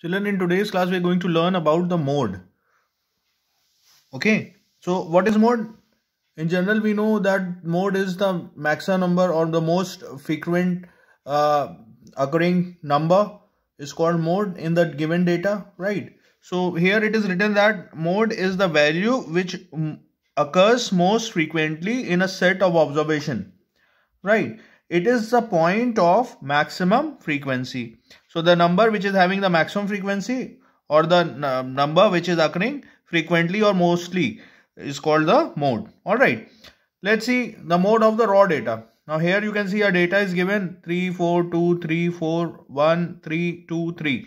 Children, in today's class, we're going to learn about the mode. Okay, so what is mode? In general, we know that mode is the maximum number or the most frequent uh, occurring number is called mode in the given data, right? So here it is written that mode is the value which occurs most frequently in a set of observation, right? It is the point of maximum frequency. So the number which is having the maximum frequency or the uh, number which is occurring frequently or mostly is called the mode. Alright. Let's see the mode of the raw data. Now here you can see our data is given 3, 4, 2, 3, 4, 1, 3, 2, 3.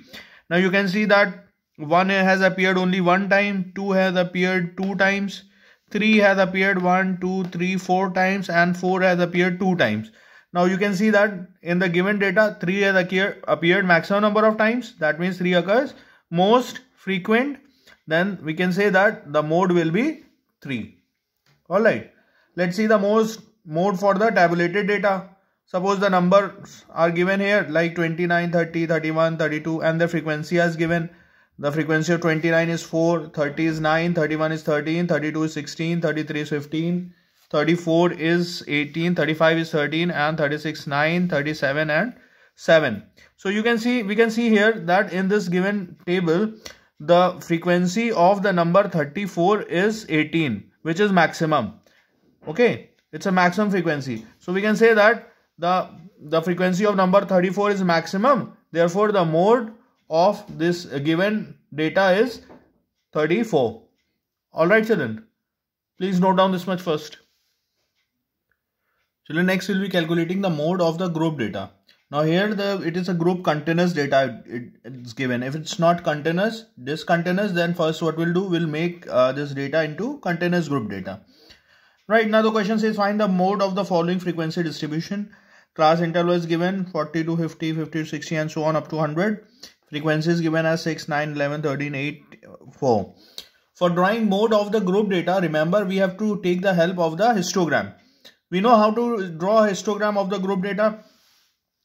Now you can see that 1 has appeared only one time, 2 has appeared two times, 3 has appeared 1, 2, 3, 4 times and 4 has appeared two times. Now you can see that in the given data, 3 has appear, appeared maximum number of times. That means 3 occurs most frequent. Then we can say that the mode will be 3. Alright. Let's see the most mode for the tabulated data. Suppose the numbers are given here like 29, 30, 31, 32 and the frequency as given. The frequency of 29 is 4, 30 is 9, 31 is 13, 32 is 16, 33 is 15, 34 is 18 35 is 13 and 36 9 37 and 7 so you can see we can see here that in this given table the frequency of the number 34 is 18 which is maximum okay it's a maximum frequency so we can say that the the frequency of number 34 is maximum therefore the mode of this given data is 34 all right children please note down this much first the next we'll be calculating the mode of the group data. Now here the it is a group continuous data it's given. If it's not continuous, containers, then first what we'll do, we'll make uh, this data into continuous group data. Right now the question says find the mode of the following frequency distribution. Class interval is given 40 to 50, 50 to 60 and so on up to 100. Frequency is given as 6, 9, 11, 13, 8, 4. For drawing mode of the group data, remember we have to take the help of the histogram. We know how to draw histogram of the group data.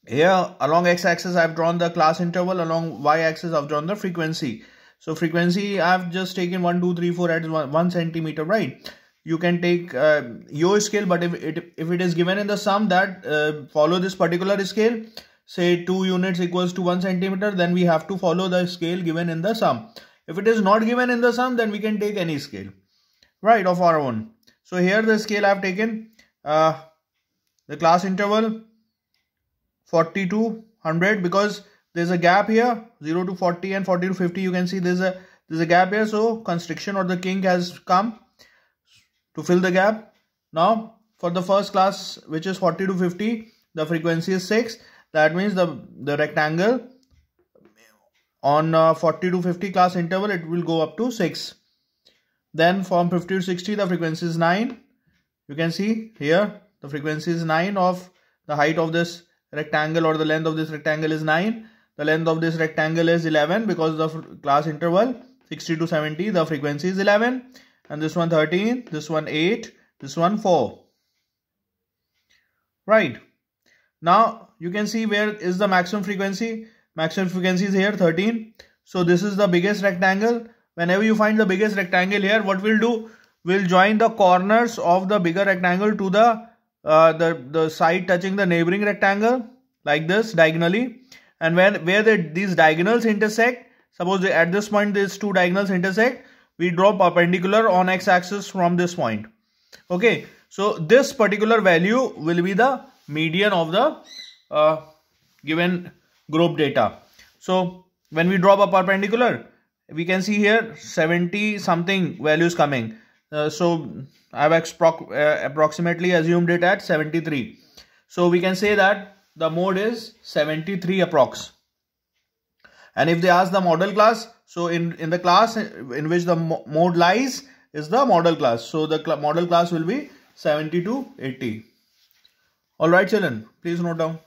Here along x-axis I've drawn the class interval, along y-axis I've drawn the frequency. So frequency I've just taken 1, 2, 3, 4 at 1, 1 centimeter, right? You can take uh, your scale but if it, if it is given in the sum that uh, follow this particular scale, say 2 units equals to 1 centimeter, then we have to follow the scale given in the sum. If it is not given in the sum, then we can take any scale, right, of our own. So here the scale I've taken uh, the class interval 40 to 100 because there's a gap here 0 to 40 and 40 to 50 you can see there's a there's a gap here so constriction or the kink has come to fill the gap now for the first class which is 40 to 50 the frequency is 6 that means the the rectangle on uh, 40 to 50 class interval it will go up to 6 then from 50 to 60 the frequency is 9 you can see here the frequency is 9 of the height of this rectangle or the length of this rectangle is 9 the length of this rectangle is 11 because the class interval 60 to 70 the frequency is 11 and this one 13 this one 8 this one 4 right now you can see where is the maximum frequency maximum frequency is here 13 so this is the biggest rectangle whenever you find the biggest rectangle here what we'll do will join the corners of the bigger rectangle to the, uh, the, the side touching the neighboring rectangle like this diagonally. And when where these diagonals intersect, suppose they, at this point these two diagonals intersect, we draw perpendicular on x-axis from this point. Okay, so this particular value will be the median of the uh, given group data. So when we drop a perpendicular, we can see here 70 something values coming. Uh, so I've uh, approximately assumed it at 73. So we can say that the mode is 73 approx. And if they ask the model class, so in, in the class in which the mo mode lies is the model class. So the cl model class will be 70 to 80. Alright children, please note down.